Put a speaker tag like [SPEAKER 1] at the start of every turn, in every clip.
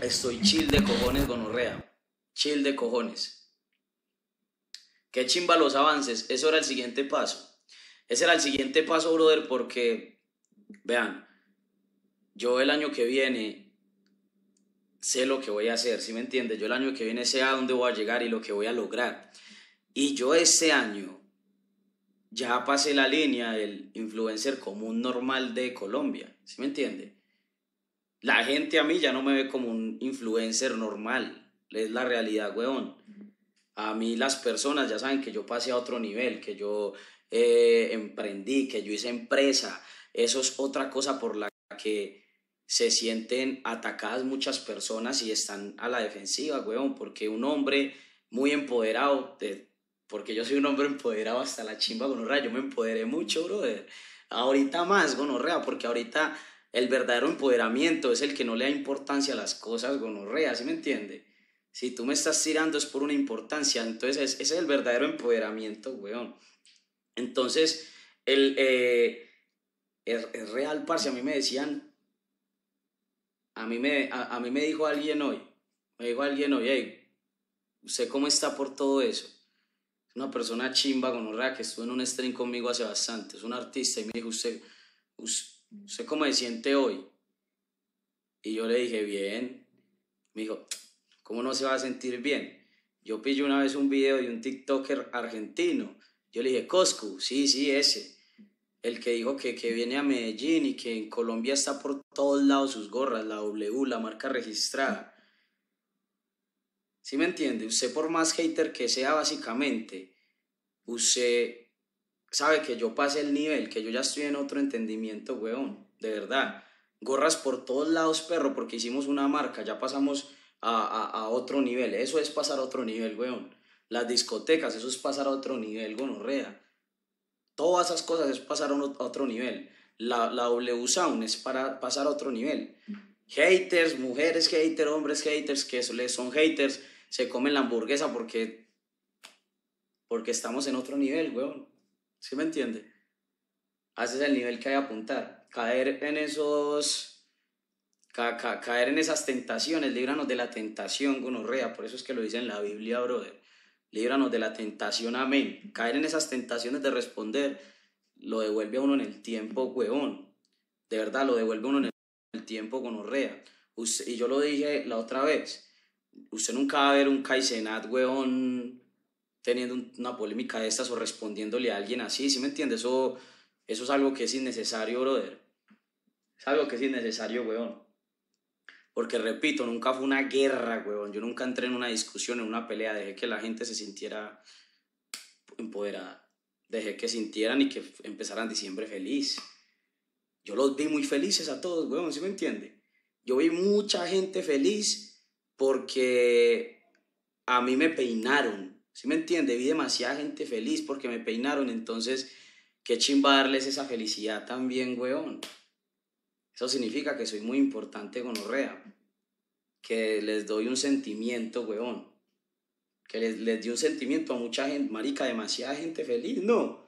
[SPEAKER 1] Estoy chill de cojones gonorrea. Chill de cojones. Qué chimba los avances. Eso era el siguiente paso. Ese era el siguiente paso, brother, porque, vean, yo el año que viene sé lo que voy a hacer, ¿sí me entiendes? Yo el año que viene sé a dónde voy a llegar y lo que voy a lograr. Y yo ese año ya pasé la línea del influencer común normal de Colombia, ¿sí me entiende? la gente a mí ya no me ve como un influencer normal. Es la realidad, weón. A mí las personas ya saben que yo pasé a otro nivel, que yo eh, emprendí, que yo hice empresa. Eso es otra cosa por la que se sienten atacadas muchas personas y están a la defensiva, weón, porque un hombre muy empoderado, porque yo soy un hombre empoderado hasta la chimba gonorrea, yo me empoderé mucho, brother. Ahorita más gonorrea, porque ahorita el verdadero empoderamiento es el que no le da importancia a las cosas gonorrea, ¿sí me entiende? Si tú me estás tirando es por una importancia, entonces ese es el verdadero empoderamiento, weón. Entonces, el, eh, real, parce, a mí me decían, a mí me, a, mí me dijo alguien hoy, me dijo alguien hoy, hey, ¿usted cómo está por todo eso? una persona chimba, gonorrea, que estuvo en un stream conmigo hace bastante, es un artista, y me dijo, usted ¿usted cómo se siente hoy? Y yo le dije, bien. Me dijo, ¿cómo no se va a sentir bien? Yo pillo una vez un video de un TikToker argentino. Yo le dije, Coscu, sí, sí, ese. El que dijo que, que viene a Medellín y que en Colombia está por todos lados sus gorras, la W, la marca registrada. ¿Sí me entiende? Usted por más hater que sea básicamente, usted sabe que yo pasé el nivel, que yo ya estoy en otro entendimiento, weón, de verdad. Gorras por todos lados, perro, porque hicimos una marca, ya pasamos a, a, otro nivel. Eso es pasar a otro nivel, weón. Las discotecas, eso es pasar a otro nivel, gonorrea. Todas esas cosas es pasar a, otro nivel. La, la W Sound es para pasar a otro nivel. Haters, mujeres haters, hombres haters, que son haters, se comen la hamburguesa porque, porque estamos en otro nivel, weón. ¿Sí me entiende? Haces el nivel que hay que apuntar. Caer en esos. caer en esas tentaciones. Líbranos de la tentación, gonorrea. Por eso es que lo dice en la Biblia, brother. Líbranos de la tentación, amén. Caer en esas tentaciones de responder lo devuelve a uno en el tiempo, huevón. De verdad, lo devuelve a uno en el tiempo, gonorrea. y yo lo dije la otra vez. Usted nunca va a ver un Kaizenat, huevón teniendo una polémica de estas o respondiéndole a alguien así, ¿sí me entiendes? Eso, eso es algo que es innecesario, brother. Es algo que es innecesario, weón. Porque repito, nunca fue una guerra, weón. Yo nunca entré en una discusión, en una pelea. Dejé que la gente se sintiera empoderada. Dejé que sintieran y que empezaran diciembre feliz. Yo los vi muy felices a todos, weón, ¿sí me entiende? Yo vi mucha gente feliz porque a mí me peinaron ¿Sí me entiende? Vi demasiada gente feliz porque me peinaron, entonces qué chimba darles esa felicidad también, weón. Eso significa que soy muy importante con Orrea, que les doy un sentimiento, weón. Que les, les di un sentimiento a mucha gente, marica, demasiada gente feliz, no.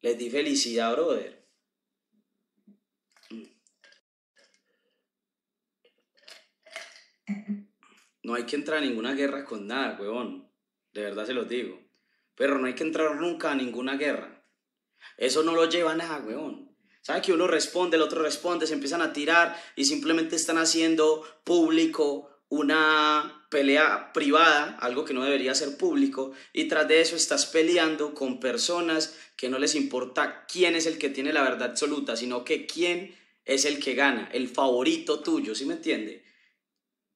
[SPEAKER 1] Les di felicidad, brother. No hay que entrar en ninguna guerra con nada, weón de verdad se los digo. Pero no hay que entrar nunca a ninguna guerra. Eso no lo lleva a nada, weón. ¿Sabe que uno responde, el otro responde, se empiezan a tirar y simplemente están haciendo público una pelea privada, algo que no debería ser público, y tras de eso estás peleando con personas que no les importa quién es el que tiene la verdad absoluta, sino que quién es el que gana, el favorito tuyo, ¿sí me entiende?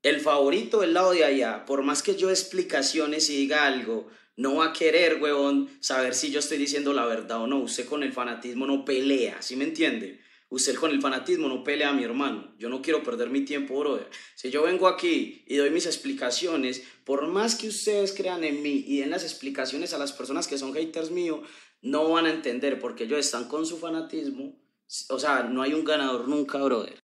[SPEAKER 1] El favorito del lado de allá, por más que yo explicaciones y diga algo, no va a querer, huevón, saber si yo estoy diciendo la verdad o no. Usted con el fanatismo no pelea, ¿sí me entiende? Usted con el fanatismo no pelea mi hermano. Yo no quiero perder mi tiempo, brother. Si yo vengo aquí y doy mis explicaciones, por más que ustedes crean en mí y den las explicaciones a las personas que son haters míos, no van a entender porque ellos están con su fanatismo. O sea, no hay un ganador nunca, brother.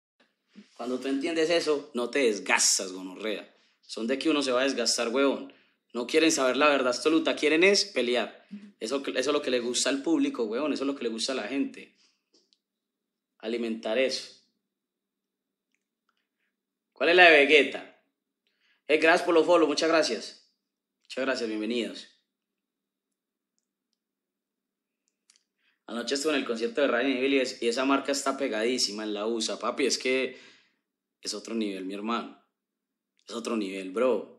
[SPEAKER 1] Cuando tú entiendes eso, no te desgastas, gonorrea. Son de que uno se va a desgastar, huevón. No quieren saber la verdad absoluta, quieren es pelear. Eso, eso es lo que le gusta al público, huevón. Eso es lo que le gusta a la gente. Alimentar eso. ¿Cuál es la de Vegeta? Eh, gracias por los follow, muchas gracias. Muchas gracias, bienvenidos. Anoche estuve en el concierto de Ryan y y esa marca está pegadísima en la USA, papi. Es que es otro nivel, mi hermano. Es otro nivel, bro.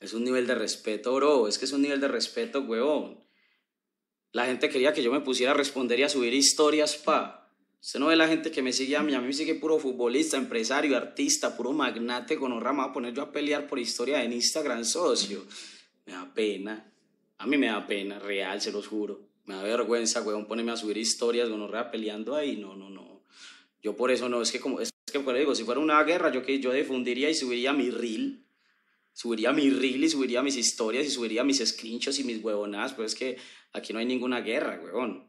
[SPEAKER 1] Es un nivel de respeto, bro. Es que es un nivel de respeto, huevón. La gente quería que yo me pusiera a responder y a subir historias, pa. Usted no ve la gente que me sigue a mí. A mí me sigue puro futbolista, empresario, artista, puro magnate con honra. Me va a poner yo a pelear por historia en Instagram, socio. Me da pena. A mí me da pena, real, se los juro. Me da vergüenza, huevón, ponerme a subir historias con peleando ahí. No, no, no. Yo por eso no, es que como... Es digo, si fuera una guerra, yo, que yo difundiría y subiría mi reel, subiría mi reel y subiría mis historias y subiría mis screenshots y mis huevonadas, pero es que aquí no hay ninguna guerra, huevón.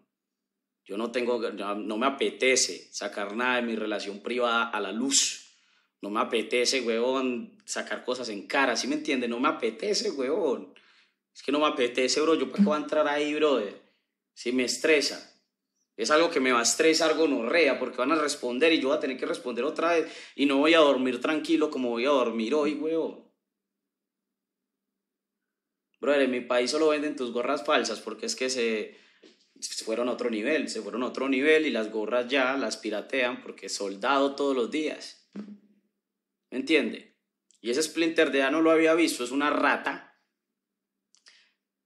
[SPEAKER 1] Yo no tengo, no me apetece sacar nada de mi relación privada a la luz. No me apetece, huevón, sacar cosas en cara, ¿sí me entiende? No me apetece, huevón. Es que no me apetece, bro. Yo para qué voy a entrar ahí, bro Si me estresa. Es algo que me va a estresar gonorrea porque van a responder y yo voy a tener que responder otra vez y no voy a dormir tranquilo como voy a dormir hoy, weón. Brother, en mi país solo venden tus gorras falsas porque es que se, fueron a otro nivel, se fueron a otro nivel y las gorras ya las piratean porque soldado todos los días. ¿Me entiende? Y ese Splinter de ya no lo había visto, es una rata.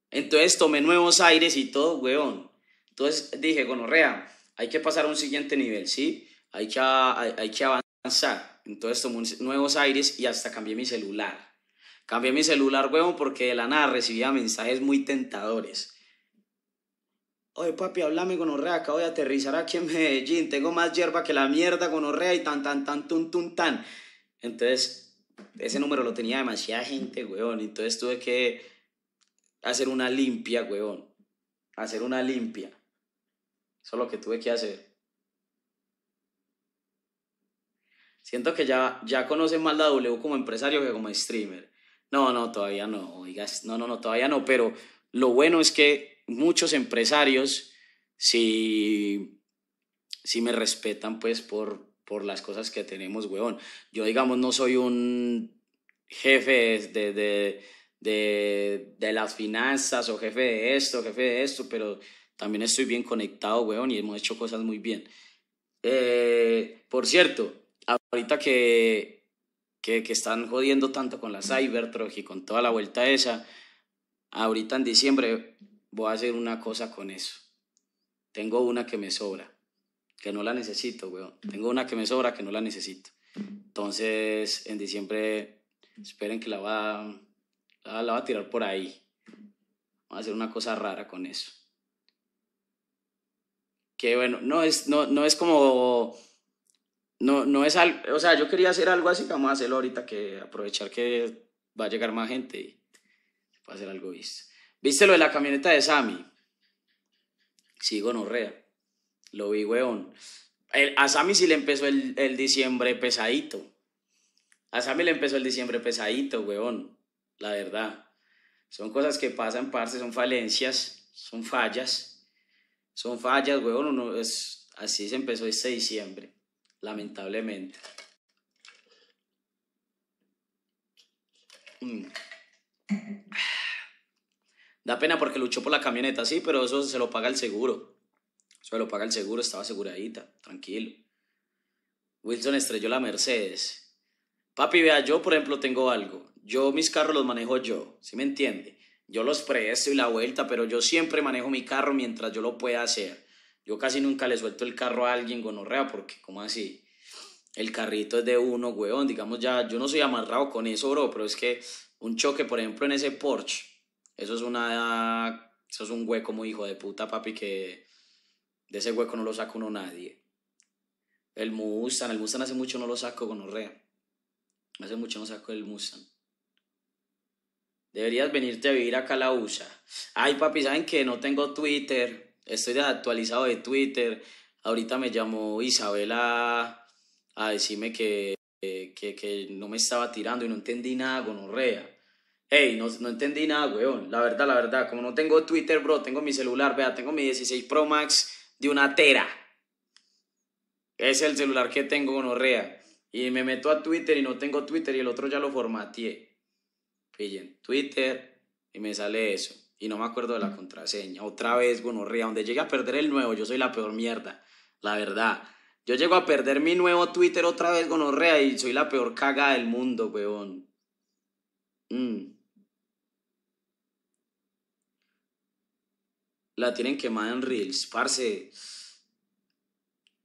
[SPEAKER 1] Entonces tomé nuevos aires y todo, weón. Entonces dije, gonorrea, hay que pasar a un siguiente nivel, ¿sí? Hay que, hay, que avanzar. Entonces tomé nuevos aires y hasta cambié mi celular. Cambié mi celular, huevón, porque de la nada recibía mensajes muy tentadores. Oye, papi, háblame con Orrea, acabo de aterrizar aquí en Medellín, tengo más hierba que la mierda con y tan, tan, tan, tun, tun, tan. Entonces, ese número lo tenía demasiada gente, huevón, entonces tuve que hacer una limpia, huevón, hacer una limpia. Eso es lo que tuve que hacer. Siento que ya, ya conocen más la W como empresario que como streamer. No, no, todavía no, oigas, no, no, no, todavía no, pero lo bueno es que muchos empresarios, sí si me respetan, pues, por, por las cosas que tenemos, weón. Yo, digamos, no soy un jefe de, de de, de las finanzas o jefe de esto, jefe de esto, pero también estoy bien conectado, weón, y hemos hecho cosas muy bien. Eh, por cierto, ahorita que, que, que, están jodiendo tanto con la Cybertruck y con toda la vuelta esa, ahorita en diciembre voy a hacer una cosa con eso. Tengo una que me sobra, que no la necesito, weón. Tengo una que me sobra, que no la necesito. Entonces, en diciembre, esperen que la va Ah, la va a tirar por ahí. va a hacer una cosa rara con eso. Que bueno, no es, no, no es como... No, no es algo... O sea, yo quería hacer algo así que vamos a hacerlo ahorita, que aprovechar que va a llegar más gente y va a hacer algo visto. ¿Viste lo de la camioneta de Sammy? Sí, gonorrea. Lo vi, weón. a Sammy sí le empezó el, el diciembre pesadito. A Sammy le empezó el diciembre pesadito, weón la verdad. Son cosas que pasan, parce, son falencias, son fallas, son fallas, huevón, es, así se empezó este diciembre, lamentablemente. Mm. Da pena porque luchó por la camioneta, sí, pero eso se lo paga el seguro. Se lo paga el seguro, estaba aseguradita, tranquilo. Wilson estrelló la Mercedes. Papi, vea, yo por ejemplo tengo algo. Yo mis carros los manejo yo, ¿sí me entiende? Yo los presto y la vuelta, pero yo siempre manejo mi carro mientras yo lo pueda hacer. Yo casi nunca le suelto el carro a alguien gonorrea porque, como así? El carrito es de uno, weón. Digamos ya, yo no soy amarrado con eso, bro, pero es que un choque, por ejemplo, en ese Porsche, eso es una... Eso es un hueco muy hijo de puta, papi, que de ese hueco no lo saca uno nadie. El Mustang, el Mustang hace mucho no lo saco gonorrea. Hace mucho no saco el Mustang. Deberías venirte a vivir acá a la USA. Ay, papi, ¿saben que no tengo Twitter? Estoy desactualizado de Twitter. Ahorita me llamó Isabela a decirme que, que, que no me estaba tirando y no entendí nada, gonorrea. Hey, no, no entendí nada, weón. La verdad, la verdad. Como no tengo Twitter, bro, tengo mi celular, vea, tengo mi 16 Pro Max de una tera. Es el celular que tengo, gonorrea. Y me meto a Twitter y no tengo Twitter y el otro ya lo formateé pillen, Twitter, y me sale eso. Y no me acuerdo de la mm. contraseña. Otra vez, gonorrea, donde llegue a perder el nuevo, yo soy la peor mierda, la verdad. Yo llego a perder mi nuevo Twitter otra vez, gonorrea, y soy la peor caga del mundo, weón. Mm. La tienen quemada en Reels, parce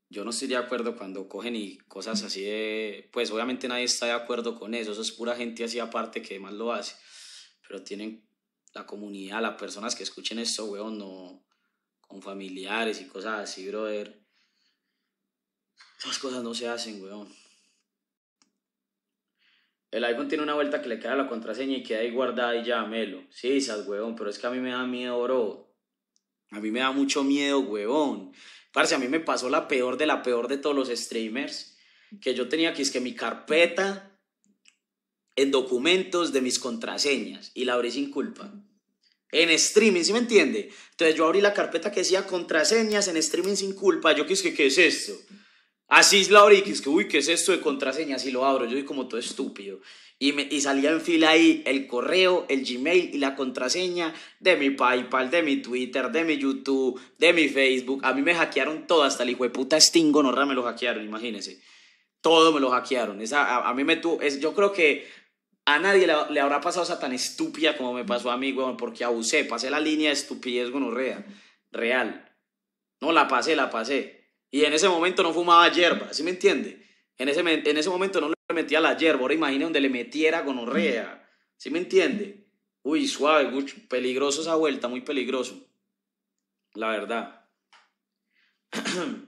[SPEAKER 1] yo no estoy de acuerdo cuando cogen y cosas así de, pues obviamente nadie está de acuerdo con eso, eso es pura gente así aparte que más lo hace, pero tienen la comunidad, las personas que escuchen esto, weón, no, con familiares y cosas así, brother. Esas cosas no se hacen, weón. El iPhone tiene una vuelta que le queda la contraseña y queda ahí guardada y ya, melo. Sí, esas, weón, pero es que a mí me da miedo, bro a mí me da mucho miedo, huevón. Parce, a mí me pasó la peor de la peor de todos los streamers. Que yo tenía que es que mi carpeta en documentos de mis contraseñas y la abrí sin culpa. En streaming, ¿sí me entiende? Entonces yo abrí la carpeta que decía contraseñas en streaming sin culpa. Yo que que, ¿qué es esto? Así es la abrí, que es que, uy, ¿qué es esto de contraseñas? Y lo abro, yo soy como todo estúpido. Y, me, y salía en fila ahí el correo, el Gmail y la contraseña de mi PayPal, de mi Twitter, de mi YouTube, de mi Facebook. A mí me hackearon todo, hasta el hijo de puta Sting me lo hackearon, imagínense. Todo me lo hackearon. Esa, a, mí me tuvo, es, yo creo que a nadie le, le, habrá pasado esa tan estúpida como me pasó a mí, weón, porque abusé, pasé la línea de estupidez gonorrea, real. No, la pasé, la pasé. Y en ese momento no fumaba hierba, ¿sí me entiende? En ese, en ese momento no le metía la yerba, ahora imagina donde le metiera gonorrea. ¿Sí me entiende? Uy, suave, peligroso esa vuelta, muy peligroso. La verdad.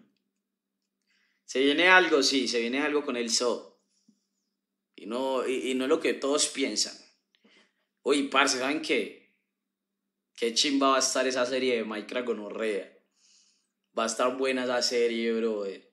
[SPEAKER 1] se viene algo, sí, se viene algo con el Zoo. Y no, y, no es lo que todos piensan. Uy, parce, ¿saben qué? Qué chimba va a estar esa serie de Minecraft gonorrea. Va a estar buena esa serie, bro.